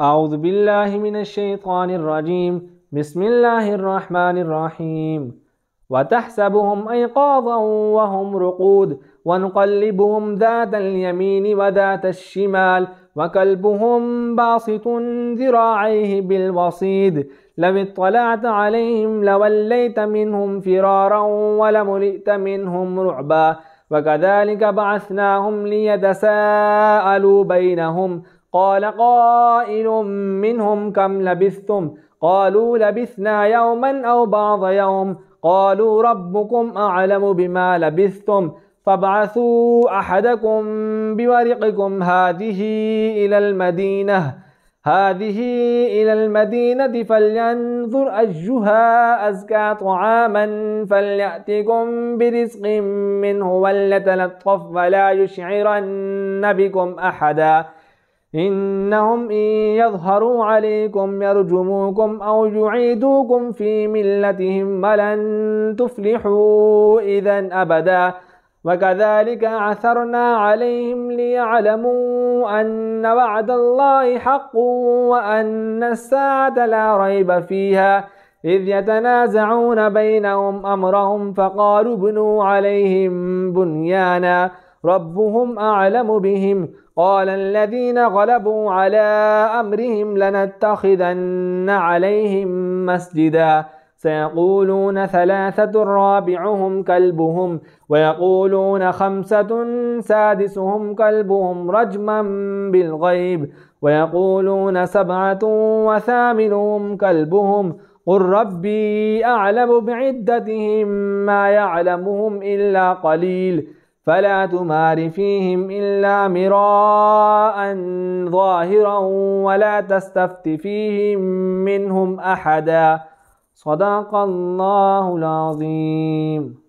أعوذ بالله من الشيطان الرجيم بسم الله الرحمن الرحيم وتحسبهم أيقاظا وهم رقود ونقلبهم ذات اليمين وذات الشمال وكلبهم باسط ذراعيه بالوصيد لو اطلعت عليهم لوليت منهم فرارا ولملئت منهم رعبا وكذلك بعثناهم ليتساءلوا بينهم قال قائل منهم كم لبثتم قالوا لبثنا يوما أو بعض يوم قالوا ربكم أعلم بما لبثتم فابعثوا أحدكم بورقكم هذه إلى المدينة هذه إلى المدينة فلينظر أجها أزكى طعاما فليأتكم برزق منه ولتلطف ولا يشعرن بكم أحداً إنهم إن يظهروا عليكم يرجموكم أو يعيدوكم في ملتهم ولن تفلحوا إذا أبدا وكذلك عثرنا عليهم ليعلموا أن وعد الله حق وأن الساعة لا ريب فيها إذ يتنازعون بينهم أمرهم فقالوا بنوا عليهم بنيانا ربهم أعلم بهم قال الذين غلبوا على أمرهم لنتخذن عليهم مسجدا سيقولون ثلاثة رابعهم كلبهم ويقولون خمسة سادسهم كلبهم رجما بالغيب ويقولون سبعة وثامنهم كلبهم قل ربي أعلم بعدتهم ما يعلمهم إلا قليل فلا تمار فيهم إلا مراء ظاهرا ولا تستفت فيهم منهم أحدا صدق الله العظيم